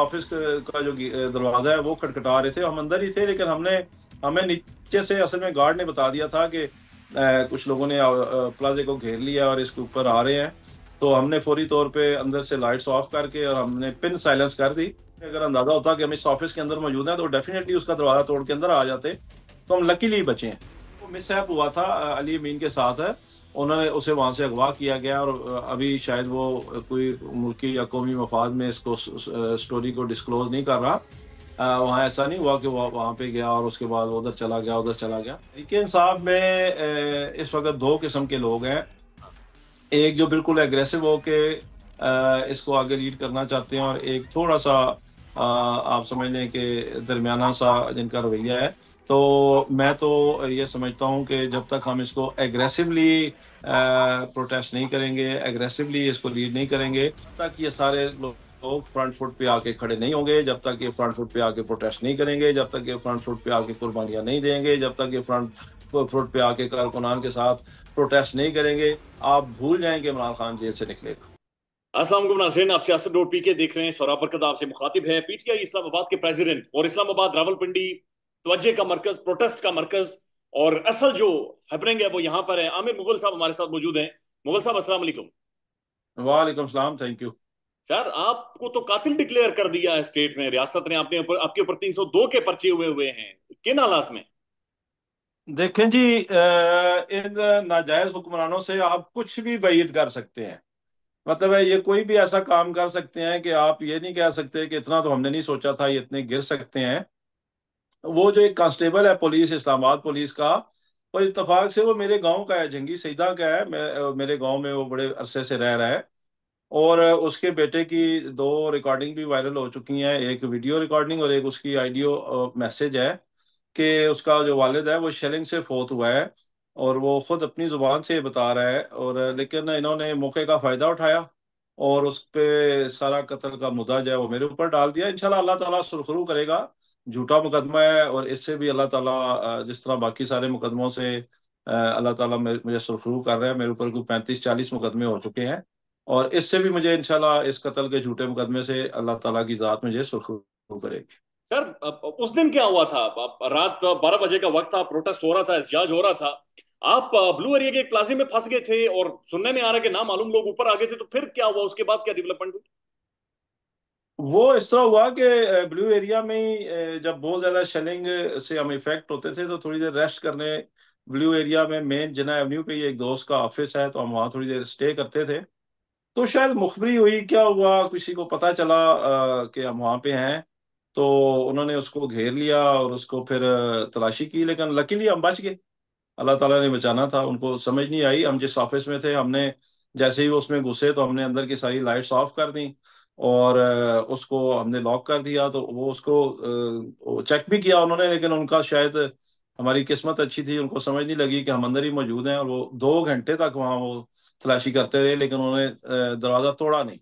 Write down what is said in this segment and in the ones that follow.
Office का जो दरवाजा है वो खटखटा रहे थे हम अंदर ही थे लेकिन हमने हमें नीचे से असल में गार्ड ने बता दिया था कि कुछ लोगों ने प्लाजे को घेर लिया और इसके ऊपर आ रहे हैं तो हमने फौरी तौर पे अंदर से लाइट्स ऑफ करके और हमने पिन साइलेंस कर दी अगर अंदाजा होता कि हम इस ऑफिस के अंदर मौजूद हैं तो डेफिनेटली उसका दरवाजा तोड़ के अंदर आ जाते तो हम लकीली बचे हैं तो मिसहैप हुआ था अली अमीन के साथ है उन्होंने उसे वहां से अगवा किया गया और अभी शायद वो कोई मुल्की या कौमी मफाद में इसको स्टोरी को डिस्क्लोज नहीं कर रहा वहाँ ऐसा नहीं हुआ कि वह वहाँ पे गया और उसके बाद उधर चला गया उधर चला गया लेकिन साहब में इस वक्त दो किस्म के लोग हैं एक जो बिल्कुल एग्रेसिव हो के इसको आगे लीड करना चाहते हैं और एक थोड़ा सा आप समझ लें कि दरमियाना सा जिनका रवैया है तो मैं तो ये समझता हूँ कि जब तक हम इसको एग्रेसिवली प्रोटेस्ट नहीं करेंगे एग्रेसिवली इसको लीड नहीं करेंगे तक ये सारे लोग तो फ्रंट फुट पे आके खड़े नहीं होंगे जब तक ये फ्रंट फुट पे आके प्रोटेस्ट नहीं करेंगे जब तक ये फ्रंट फुट पे आके कुर्बानियां नहीं देंगे जब तक ये फ्रंट फुट पे आके कारकुनान के साथ प्रोटेस्ट नहीं करेंगे आप भूल जाएंगे इमरान खान जेल से निकलेगा असलम नाजीन आप सियासत डोर पी के देख रहे हैं सौरा बरकत आपसे मुखातिब है पीटीआई इस्लामाबाद के प्रेसिडेंट और इस्लामाबाद रावलपिंडी तोज्जे का मरकज प्रोटेस्ट का मरकज और असल जो हैपनिंग है वो यहाँ पर है आमिर मुगल साहब हमारे साथ मौजूद हैं मुगल साहब असल वालेकुम सलाम थैंक यू सर आपको तो कातिल डिक्लेयर कर दिया है स्टेट ने रियासत ने अपने उपर, आपके ऊपर 302 के पर्चे हुए हुए हैं किन हालात में देखें जी इन नाजायज हुक्मरानों से आप कुछ भी बैद कर सकते हैं मतलब है ये कोई भी ऐसा काम कर सकते हैं कि आप ये नहीं कह सकते कि इतना तो हमने नहीं सोचा था ये इतने गिर सकते हैं वो जो एक कांस्टेबल है पुलिस इस्लामाबाद पुलिस का और इतफाक से वो मेरे गांव का है जंगी सईदा का है मैं मेरे गांव में वो बड़े अरसे से रह रहा है और उसके बेटे की दो रिकॉर्डिंग भी वायरल हो चुकी हैं एक वीडियो रिकॉर्डिंग और एक उसकी आइडियो मैसेज है कि उसका जो वालद है वो शेलिंग से फोत हुआ है और वो खुद अपनी जुबान से बता रहा है और लेकिन इन्होंने मौके का फ़ायदा उठाया और उस पर सारा कत्ल का मुद्दा जो है वो मेरे ऊपर डाल दिया इंशाल्लाह अल्लाह ताला सुरखरू करेगा झूठा मुकदमा है और इससे भी अल्लाह ताला जिस तरह बाकी सारे मुकदमों से अल्लाह ताला मुझे सुरखरू कर रहे हैं मेरे ऊपर कोई पैंतीस चालीस मुकदमे हो चुके हैं और इससे भी मुझे इनशाला इस कत्ल के झूठे मुकदमे से अल्लाह ताला की ज़ात मुझे सुरखरू करेगी सर उस दिन क्या हुआ था रात बारह बजे का वक्त था प्रोटेस्ट हो रहा था एहतजाज हो रहा था आप ब्लू एरिया के एक प्लाजे में फंस गए थे और सुनने में आ रहा है कि ना मालूम लोग ऊपर आ गए थे तो फिर क्या हुआ उसके बाद क्या डेवलपमेंट हुई वो इस तरह हुआ कि ब्लू एरिया में ही जब बहुत ज़्यादा शेलिंग से हम इफेक्ट होते थे तो थोड़ी देर रेस्ट करने ब्लू एरिया में मेन जना एवन्यू पे एक दोस्त का ऑफिस है तो हम वहाँ थोड़ी देर स्टे करते थे तो शायद मुखबरी हुई क्या हुआ किसी को पता चला कि हम वहाँ पे हैं तो उन्होंने उसको घेर लिया और उसको फिर तलाशी की लेकिन लकीली हम बच गए अल्लाह ताला ने बचाना था उनको समझ नहीं आई हम जिस ऑफिस में थे हमने जैसे ही वो उसमें घुसे तो हमने अंदर की सारी लाइट्स ऑफ कर दी और उसको हमने लॉक कर दिया तो वो उसको चेक भी किया उन्होंने लेकिन उनका शायद हमारी किस्मत अच्छी थी उनको समझ नहीं लगी कि हम अंदर ही मौजूद हैं और वो दो घंटे तक वहाँ वो तलाशी करते रहे लेकिन उन्होंने दरवाज़ा तोड़ा नहीं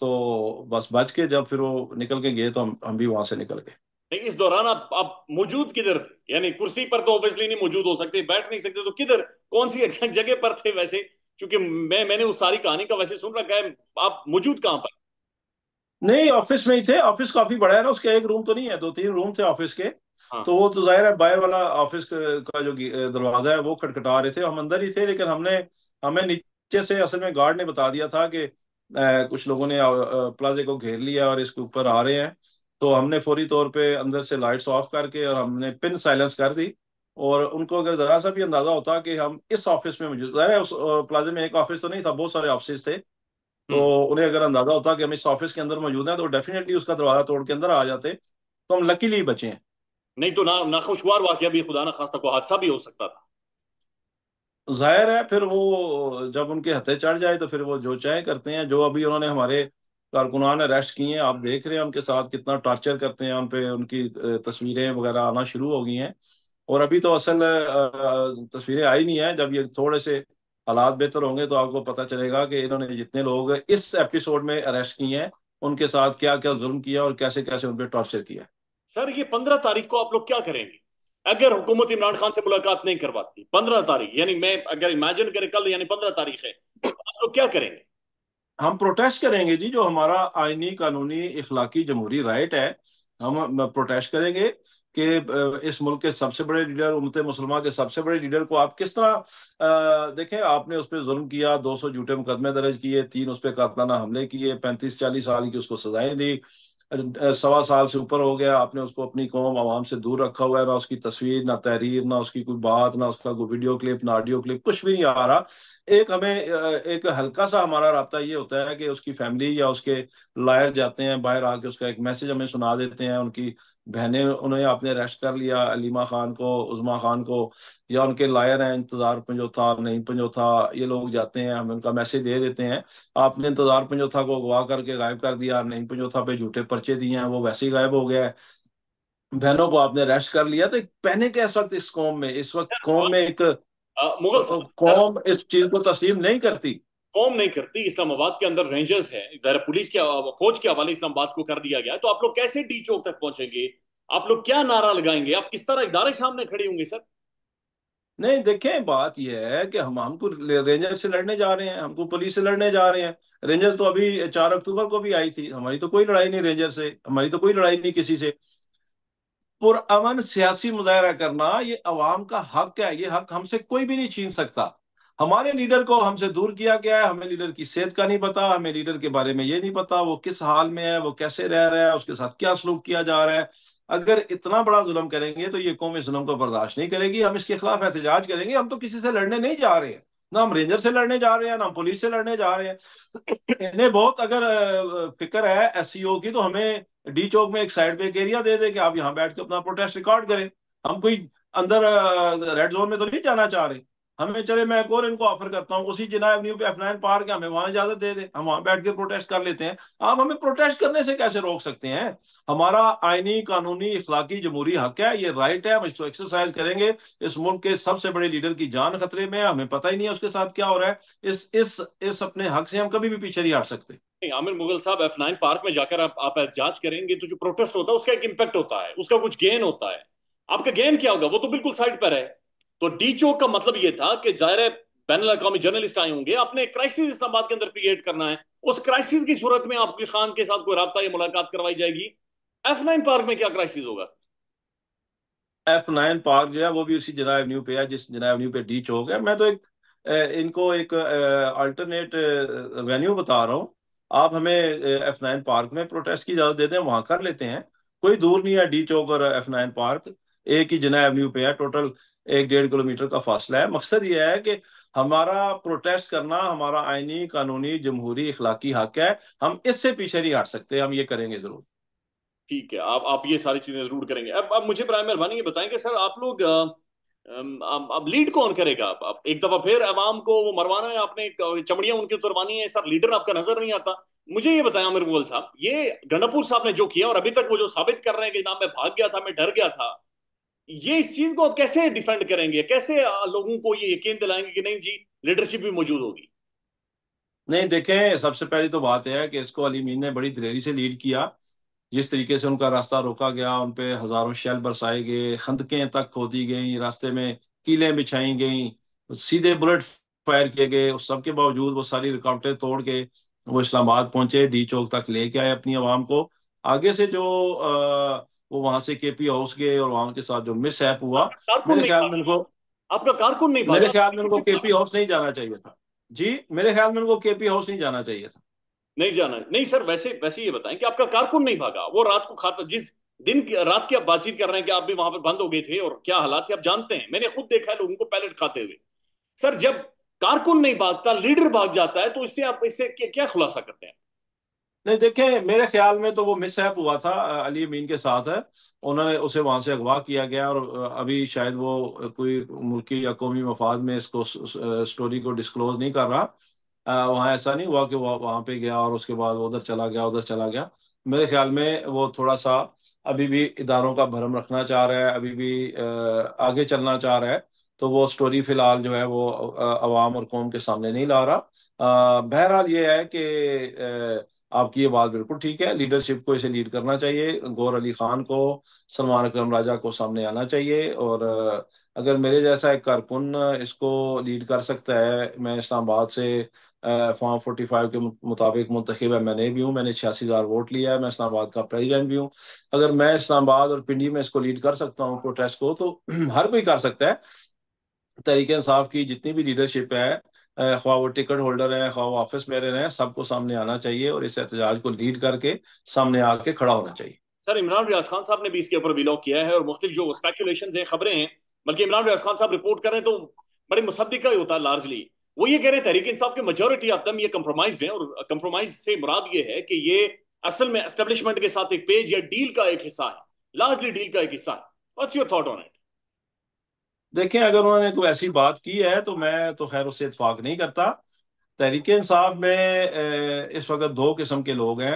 तो बस बच के जब फिर वो निकल के गए तो हम हम भी वहां से निकल गए इस दौरान आप आप मौजूद किधर थे यानी कुर्सी पर तो ऑब्वियसली नहीं मौजूद हो सकते बैठ नहीं सकते तो किधर कौन सी एग्जैक्ट अच्छा जगह पर थे वैसे क्योंकि मैं मैंने उस सारी कहानी का वैसे सुन रखा है आप मौजूद कहाँ पर नहीं ऑफिस में ही थे ऑफिस काफी बड़ा है ना उसके एक रूम तो नहीं है दो तीन रूम थे ऑफिस के हाँ। तो वो तो जाहिर है बाहर वाला ऑफिस का जो दरवाजा है वो खटखटा रहे थे हम अंदर ही थे लेकिन हमने हमें नीचे से असल में गार्ड ने बता दिया था कि आ, कुछ लोगों ने प्लाजे को घेर लिया और इसके ऊपर आ रहे हैं तो हमने फौरी तौर पे अंदर से लाइट्स ऑफ करके और हमने पिन साइलेंस कर दी और उनको अगर जरा सा भी अंदाजा होता कि हम इस ऑफिस में मौजूद है उस प्लाजे में एक ऑफिस तो नहीं था बहुत सारे ऑफिस थे तो हम्म। उन्हें अगर अंदाजा होता कि हम इस ऑफिस के अंदर मौजूद हैं तो डेफिनेटली उसका दरवाजा तोड़ के अंदर आ जाते तो हम लकीली ही बचे हैं नहीं तो ना नाखुशगवार वाक्य भी खुदा ना खासा को हादसा भी हो सकता था जाहिर है फिर वो जब उनके हथे चढ़ जाए तो फिर वो जो चाहे करते हैं जो अभी उन्होंने हमारे कारकुनान अरेस्ट किए हैं आप देख रहे हैं उनके साथ कितना टॉर्चर करते हैं उन पर उनकी तस्वीरें वगैरह आना शुरू हो गई हैं और अभी तो असल तस्वीरें आई नहीं है जब ये थोड़े से हालात बेहतर होंगे तो आपको पता चलेगा कि इन्होंने जितने लोग इस एपिसोड में अरेस्ट किए हैं उनके साथ क्या क्या जुल्म किया और कैसे कैसे उन पर टॉर्चर किया सर ये पंद्रह तारीख को आप लोग क्या करेंगे अगर हुकूमत इमरान खान से मुलाकात नहीं करवाती पंद्रह तारीख यानी मैं अगर इमेजिन करें कल यानी पंद्रह तारीख है तो आप लोग क्या करेंगे हम प्रोटेस्ट करेंगे जी जो हमारा आईनी कानूनी इखलाकी जमहूरी राइट है हम प्रोटेस्ट करेंगे कि इस मुल्क के सबसे बड़े लीडर उमत मुसलमान के सबसे बड़े लीडर को आप किस तरह आ, देखें आपने उस पर जुल्म किया दो सौ झूठे मुकदमे दर्ज किए तीन उस पर कातलाना हमले किए पैंतीस चालीस साल की उसको सजाएं दी सवा साल से ऊपर हो गया आपने उसको अपनी कौम आवाम से दूर रखा हुआ है ना उसकी तस्वीर ना तहरीर ना उसकी कोई बात ना उसका कोई वीडियो क्लिप ना ऑडियो क्लिप कुछ भी नहीं आ रहा एक हमें एक हल्का सा हमारा रबता ये होता है कि उसकी फैमिली या उसके लायर जाते हैं बाहर आके उसका एक मैसेज हमें सुना देते हैं उनकी बहने उन्हें आपने अरेस्ट कर लिया अलीमा खान को उजमा खान को या उनके लायर हैं इंतजार पंजोथा नहीं पंजोथा ये लोग जाते हैं हम उनका मैसेज दे देते हैं आपने इंतजार पंजोथा को अगवा करके गायब कर दिया नहीं पंजोथा पे झूठे पर्चे दिए हैं वो वैसे ही गायब हो गया है बहनों को आपने अरेस्ट कर लिया तो पहने के इस वक्त इस कौम में इस वक्त कौम में एक uh, कौम इस चीज को तस्लीम नहीं करती कौम नहीं करती इस्लामाबाद के अंदर रेंजर्स है पुलिस के फौज के हवाले इस्लामाबाद को कर दिया गया तो आप लोग कैसे डी चौक तक पहुंचेंगे आप लोग क्या नारा लगाएंगे आप किस तरह इदारे सामने खड़े होंगे सर नहीं देखें बात यह है कि हम हमको रेंजर से लड़ने जा रहे हैं हमको पुलिस से लड़ने जा रहे हैं रेंजर्स तो अभी चार अक्टूबर को भी आई थी हमारी तो कोई लड़ाई नहीं रेंजर से हमारी तो कोई लड़ाई नहीं किसी से पुरअमन सियासी मुजाहरा करना ये अवाम का हक है ये हक हमसे कोई भी नहीं छीन सकता हमारे लीडर को हमसे दूर किया गया है हमें लीडर की सेहत का नहीं पता हमें लीडर के बारे में ये नहीं पता वो किस हाल में है वो कैसे रह रहा है उसके साथ क्या सलूक किया जा रहा है अगर इतना बड़ा जुल्म करेंगे तो ये कौम इस जुल्म को बर्दाश्त नहीं करेगी हम इसके खिलाफ एहतजाज करेंगे हम तो किसी से लड़ने नहीं जा रहे हैं ना हम रेंजर से लड़ने जा रहे हैं ना हम पुलिस से लड़ने जा रहे हैं इन्हें बहुत अगर फिक्र है एस e की तो हमें डी चौक में एक साइड पे एक एरिया दे दे कि आप यहाँ बैठ के अपना प्रोटेस्ट रिकॉर्ड करें हम कोई अंदर रेड जोन में तो नहीं जाना चाह रहे हमें चले मैं एक और इनको ऑफर करता हूँ उसी जिना एवन्यू पे एफ नाइन पार्क के हमें वहां इजाजत दे दे हम वहां बैठ के प्रोटेस्ट कर लेते हैं आप हमें प्रोटेस्ट करने से कैसे रोक सकते हैं हमारा आइनी कानूनी इखलाकी जमहूरी हक है ये राइट है हम इसको एक्सरसाइज करेंगे इस मुल्क के सबसे बड़े लीडर की जान खतरे में है हमें पता ही नहीं है उसके साथ क्या हो रहा है इस इस इस अपने हक से हम कभी भी पीछे नहीं हट सकते आमिर मुगल साहब एफ नाइन पार्क में जाकर आप जांच करेंगे तो जो प्रोटेस्ट होता है उसका एक इम्पेक्ट होता है उसका कुछ गेन होता है आपका गेन क्या होगा वो तो बिल्कुल साइड पर है तो डी चोक का मतलब यह था कि जाहिर है बैन अवी जर्नलिस्ट आए होंगे आपने क्राइसिस इस्लामाबाद के अंदर क्रिएट करना है उस क्राइसिस की सूरत में आपकी खान के साथ कोई रबता या मुलाकात करवाई जाएगी एफ नाइन पार्क में क्या क्राइसिस होगा एफ नाइन पार्क जो है वो भी उसी जना न्यू पे है जिस जना न्यू पे डी चौक है मैं तो एक इनको एक अल्टरनेट वेन्यू बता रहा हूँ आप हमें एफ नाइन पार्क में प्रोटेस्ट की इजाजत देते हैं वहां कर लेते हैं कोई दूर नहीं है डी चौक और एफ नाइन पार्क एक ही जना एवन्यू पे है टोटल एक डेढ़ किलोमीटर का फासला है मकसद ये है कि हमारा प्रोटेस्ट करना हमारा आइनी कानूनी जमहूरी इखलाकी हक है हम इससे पीछे नहीं हट सकते हम ये करेंगे जरूर ठीक है आप आप ये सारी चीजें जरूर करेंगे अब अब मुझे प्राय मेहरबानी ये बताएं कि सर आप लोग अब लीड कौन करेगा आप, आप एक दफा फिर अवाम को वो मरवाना है आपने चमड़ियां उनकी उतरवानी है सर लीडर आपका नजर नहीं आता मुझे ये बताया अमिर गोल साहब ये गंडापुर साहब ने जो किया और अभी तक वो जो साबित कर रहे हैं कि जनाब मैं भाग गया था मैं डर गया था ये इस चीज को कैसे डिफेंड करेंगे कैसे लोगों को ये यकीन दिलाएंगे कि नहीं जी लीडरशिप भी मौजूद होगी नहीं देखें सबसे पहली तो बात है कि इसको अली मीन ने बड़ी दिलेरी से लीड किया जिस तरीके से उनका रास्ता रोका गया उन पर हजारों शैल बरसाए गए खंदकें तक खोदी गई रास्ते में कीलें बिछाई गई सीधे बुलेट फायर किए गए उस सब के बावजूद वो सारी रुकावटें तोड़ के वो इस्लामाबाद पहुंचे डी चौक तक लेके आए अपनी आवाम को आगे से जो आ, वो वहां से केपी हाउस गए और वहां के साथ जो मिस ऐप हुआ मेरे ख्याल में उनको आपका कारकुन नहीं मेरे ख्याल में उनको केपी हाउस नहीं जाना चाहिए था जी मेरे ख्याल में उनको केपी हाउस नहीं जाना चाहिए था नहीं जाना नहीं सर वैसे वैसे ये बताएं कि आपका कारकुन नहीं भागा वो रात को खाता जिस दिन की रात की आप बातचीत कर रहे हैं कि आप भी वहां पर बंद हो गए थे और क्या हालात थे आप जानते हैं मैंने खुद देखा है लोगों को पैलेट खाते हुए सर जब कारकुन नहीं भागता लीडर भाग जाता है तो इससे आप इससे क्या खुलासा करते हैं नहीं देखे मेरे ख्याल में तो वो मिसहैप हुआ था अली अमीन के साथ है उन्होंने उसे वहां से अगवा किया गया और अभी शायद वो कोई मुल्की या कौमी मफाद में इसको स्टोरी को डिस्क्लोज नहीं कर रहा वहाँ ऐसा नहीं हुआ कि वह वहाँ पे गया और उसके बाद उधर चला गया उधर चला गया मेरे ख्याल में वो थोड़ा सा अभी भी इदारों का भरम रखना चाह रहा है अभी भी आगे चलना चाह रहा है तो वो स्टोरी फिलहाल जो है वो आवाम और कौम के सामने नहीं ला रहा बहरहाल ये है कि आपकी ये बात बिल्कुल ठीक है लीडरशिप को इसे लीड करना चाहिए गौर अली खान को सलमान अक्रम राजा को सामने आना चाहिए और अगर मेरे जैसा एक कारकुन इसको लीड कर सकता है मैं इस्लामाबाद से फॉर्म फोर्टी फाइव के मुताबिक मुंतब है मैंने भी हूँ मैंने छियासी हज़ार वोट लिया है मैं इस्लामाबाद का प्रेजिडेंट भी हूँ अगर मैं इस्लामाबाद और पिंडी में इसको लीड कर सकता हूँ प्रोटेस्ट को तो हर कोई कर सकता है तरीके इंसाफ की जितनी भी लीडरशिप है ख्वा वो टिकट होल्डर हैं ख्वा वो ऑफिस में रह रहे हैं सबको सामने आना चाहिए और इस एहतजाज को लीड करके सामने आके खड़ा होना चाहिए सर इमरान रियाज खान साहब ने भी इसके ऊपर बिलॉग किया है और मुख्तु जो स्पेकुलेशन है खबरें हैं बल्कि इमरान रियाज खान साहब रिपोर्ट कर रहे हैं तो बड़े मुसदिका ही होता है लार्जली वो ये कह रहे हैं तहरीक इंसाफ के मेजोरिटी ऑफ दम ये कंप्रोमाइज है और कंप्रोमाइज से मुराद ये है कि ये असल में एस्टेब्लिशमेंट के साथ एक पेज या डील का एक हिस्सा है लार्जली डील का एक हिस्सा है what's your thought on it देखें अगर उन्होंने कोई ऐसी बात की है तो मैं तो खैर उससे इतफाक नहीं करता तहरीक इंसाफ में इस वक्त दो किस्म के लोग हैं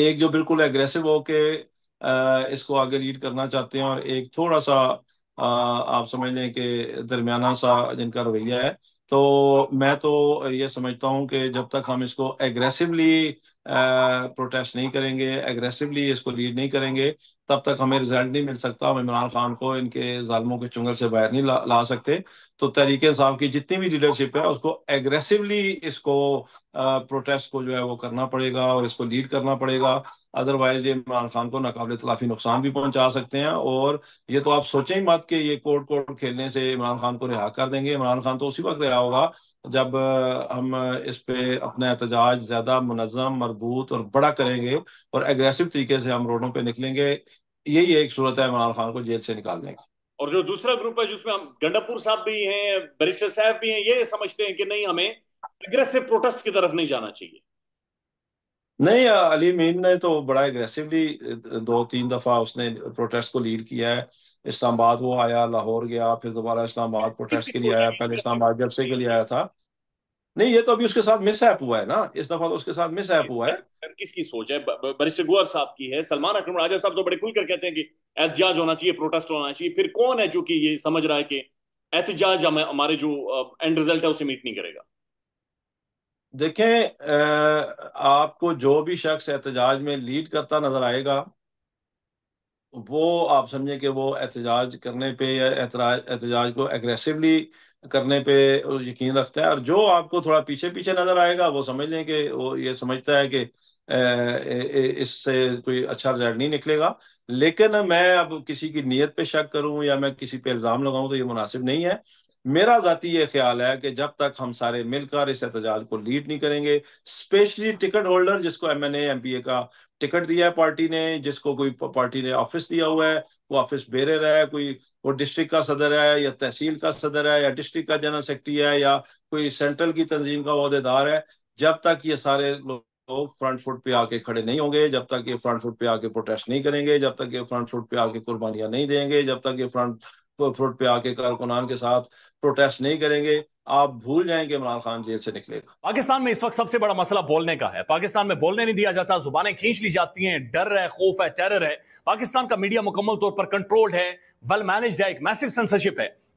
एक जो बिल्कुल एग्रेसिव हो के इसको आगे लीड करना चाहते हैं और एक थोड़ा सा आप समझ लें कि दरमियाना सा जिनका रवैया है तो मैं तो ये समझता हूँ कि जब तक हम इसको एग्रेसिवली प्रोटेस्ट नहीं करेंगे एग्रेसिवली इसको लीड नहीं करेंगे तब तक हमें रिजल्ट नहीं मिल सकता हम इमरान खान को इनके जालमों के चुंगल से बाहर नहीं ला, ला सकते तो तहरीक इंसाफ की जितनी भी लीडरशिप है उसको एग्रेसिवली इसको प्रोटेस्ट को जो है वो करना पड़ेगा और इसको लीड करना पड़ेगा अदरवाइज ये इमरान खान को नाकबले तलाफी नुकसान भी पहुंचा सकते हैं और ये तो आप सोचें ही मत कि ये कोर्ट कोर्ट खेलने से इमरान खान को रिहा कर देंगे इमरान खान तो उसी वक्त रिहा होगा जब हम इस पर अपना एहतजाज ज्यादा मुनजम मरबूत और बड़ा करेंगे और एग्रेसिव तरीके से हम रोडों पर निकलेंगे यही एक सूरत है इमरान खान को जेल से निकालने की और जो दूसरा ग्रुप है जिसमें हम गंडापुर साहब भी हैं बरिस्टर साहब भी हैं ये समझते हैं कि नहीं हमें एग्रेसिव प्रोटेस्ट की तरफ नहीं जाना चाहिए नहीं अली मीन ने तो बड़ा एग्रेसिवली दो तीन दफा उसने प्रोटेस्ट को लीड किया है इस्लामाबाद वो आया लाहौर गया फिर दोबारा इस्लामाबाद प्रोटेस्ट के लिए आया पहले इस्लामाबाद जलसे के लिए आया था नहीं ये तो अभी उसके साथ मिसहैप हुआ है ना इस दफा तो उसके साथ मिसहैप हुआ है किसकी सोच है बरिस गुअर साहब की है सलमान अकरम राजा साहब तो बड़े खुलकर कहते हैं कि एहतजाज होना चाहिए प्रोटेस्ट होना चाहिए फिर कौन है जो कि ये समझ रहा है कि एहतजाज हमारे जो एंड रिजल्ट है उसे मीट नहीं करेगा देखें आपको जो भी शख्स एहतजाज में लीड करता नजर आएगा वो आप समझे कि वो एहतजाज करने पे या एहतजाज को एग्रेसिवली करने पे यकीन रखता है और जो आपको थोड़ा पीछे पीछे नजर आएगा वो समझ लें कि वो ये समझता है कि इससे कोई अच्छा रिजल्ट नहीं निकलेगा लेकिन मैं अब किसी की नीयत पे शक करूं या मैं किसी पे इल्ज़ाम लगाऊं तो ये मुनासिब नहीं है मेरा जाती ये ख्याल है कि जब तक हम सारे मिलकर इस एहतजाज को लीड नहीं करेंगे स्पेशली टिकट होल्डर जिसको M N M P A का टिकट दिया है पार्टी ने जिसको कोई पार्टी ने ऑफिस दिया हुआ है वो ऑफिस बेरर है कोई वो डिस्ट्रिक्ट का सदर है या तहसील का सदर है या डिस्ट्रिक्ट का जनरल सेक्रेटरी है या कोई सेंट्रल की तंजीम का अहदेदार है जब तक ये सारे लोग फ्रंट फुट पे आके खड़े नहीं होंगे जब तक ये फ्रंट फुट पे आके प्रोटेस्ट नहीं करेंगे जब तक ये फ्रंट फुट पे आके कुर्बानियां नहीं देंगे जब तक ये फ्रंट फ्रंट तो पे आके कारकुनान के साथ प्रोटेस्ट नहीं करेंगे आप भूल जाएंगे इमरान खान जेल से निकलेगा पाकिस्तान में इस वक्त सबसे बड़ा मसला बोलने का है पाकिस्तान में बोलने नहीं दिया जाता जुबानें खींच ली जाती हैं डर है खौफ है टेरर है पाकिस्तान का मीडिया मुकम्मल तौर पर कंट्रोल्ड है वेल मैनेज्ड है एक मैसिव सेंसरशिप है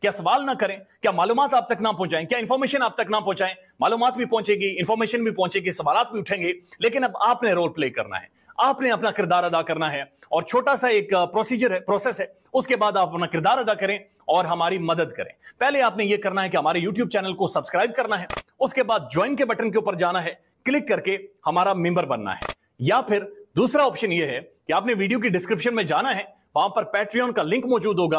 क्या सवाल ना करें क्या मालूम आप तक ना पहुंचाएं क्या इंफॉर्मेशन आप तक ना पहुंचाएं मालूम भी पहुंचेगी इंफॉर्मेशन भी पहुंचेगी सवाल भी उठेंगे लेकिन अब आपने रोल प्ले करना है आपने अपना किरदार अदा करना है और छोटा सा एक प्रोसीजर uh, है प्रोसेस है उसके बाद आप अपना किरदार अदा करें और हमारी मदद करें पहले आपने यह करना है कि हमारे यूट्यूब चैनल को सब्सक्राइब करना है उसके बाद ज्वाइन के बटन के ऊपर जाना है क्लिक करके हमारा मेंबर बनना है या फिर दूसरा ऑप्शन यह है कि आपने वीडियो की डिस्क्रिप्शन में जाना है वहां पर पैट्रियन का लिंक मौजूद होगा